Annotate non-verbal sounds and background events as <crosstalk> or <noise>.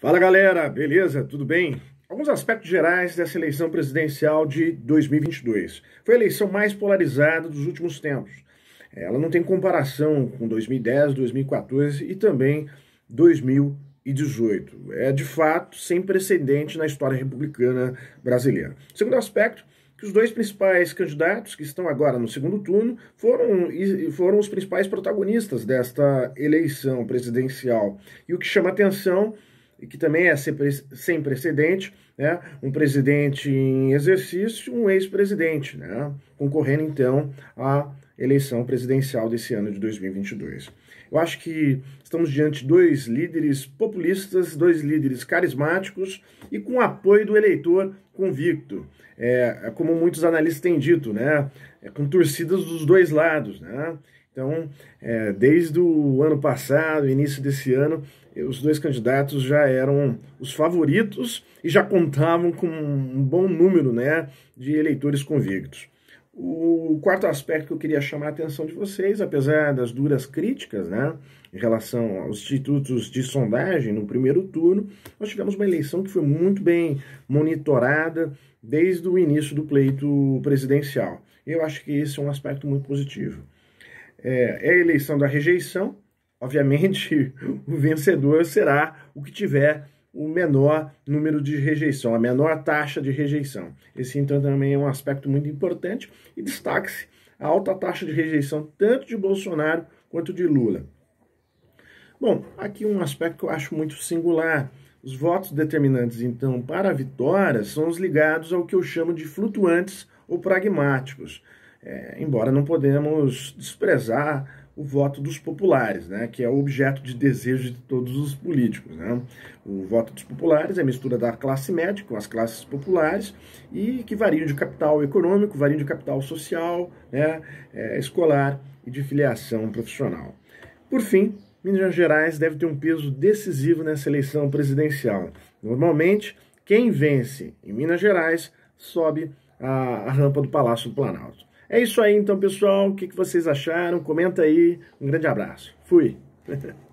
Fala galera, beleza? Tudo bem? Alguns aspectos gerais dessa eleição presidencial de 2022. Foi a eleição mais polarizada dos últimos tempos. É, ela não tem comparação com 2010, 2014 e também 2018. É de fato sem precedente na história republicana brasileira. Segundo aspecto, que os dois principais candidatos que estão agora no segundo turno foram, foram os principais protagonistas desta eleição presidencial. E o que chama atenção que também é sem precedente, né? um presidente em exercício, um ex-presidente, né? concorrendo então à eleição presidencial desse ano de 2022. Eu acho que estamos diante de dois líderes populistas, dois líderes carismáticos e com apoio do eleitor convicto. É, como muitos analistas têm dito, né? É, com torcidas dos dois lados. Né? Então, é, desde o ano passado, início desse ano, os dois candidatos já eram os favoritos e já contavam com um bom número né, de eleitores convictos. O quarto aspecto que eu queria chamar a atenção de vocês, apesar das duras críticas né, em relação aos institutos de sondagem no primeiro turno, nós tivemos uma eleição que foi muito bem monitorada desde o início do pleito presidencial. Eu acho que esse é um aspecto muito positivo é, é a eleição da rejeição. Obviamente, <laughs> o vencedor será o que tiver o menor número de rejeição, a menor taxa de rejeição. Esse, então, também é um aspecto muito importante e destaque-se a alta taxa de rejeição tanto de Bolsonaro quanto de Lula. Bom, aqui um aspecto que eu acho muito singular. Os votos determinantes, então, para a vitória são os ligados ao que eu chamo de flutuantes ou pragmáticos é, embora não podemos desprezar o voto dos populares, né, que é o objeto de desejo de todos os políticos. Né? O voto dos populares é a mistura da classe média com as classes populares e que variam de capital econômico, varia de capital social, né, é, escolar e de filiação profissional. Por fim, Minas Gerais deve ter um peso decisivo nessa eleição presidencial. Normalmente, quem vence em Minas Gerais sobe a, a rampa do Palácio do Planalto. É isso aí então, pessoal. O que vocês acharam? Comenta aí. Um grande abraço. Fui. <laughs>